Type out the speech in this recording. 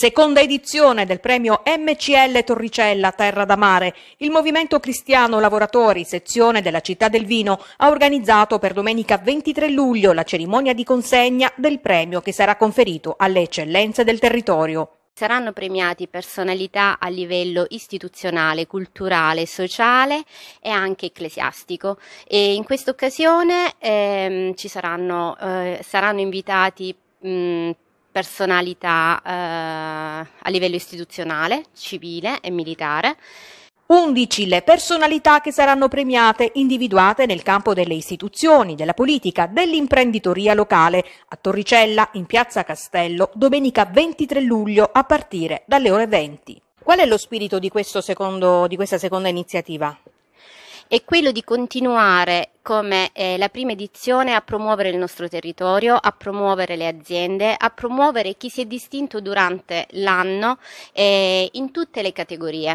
Seconda edizione del premio MCL Torricella Terra da Mare. Il Movimento Cristiano Lavoratori, sezione della città del vino, ha organizzato per domenica 23 luglio la cerimonia di consegna del premio che sarà conferito alle eccellenze del territorio. Saranno premiati personalità a livello istituzionale, culturale, sociale e anche ecclesiastico. E in questa occasione ehm, saranno, eh, saranno invitati mh, personalità eh, a livello istituzionale, civile e militare. 11 le personalità che saranno premiate, individuate nel campo delle istituzioni, della politica, dell'imprenditoria locale, a Torricella, in piazza Castello, domenica 23 luglio a partire dalle ore 20. Qual è lo spirito di, secondo, di questa seconda iniziativa? è quello di continuare come eh, la prima edizione a promuovere il nostro territorio, a promuovere le aziende, a promuovere chi si è distinto durante l'anno eh, in tutte le categorie.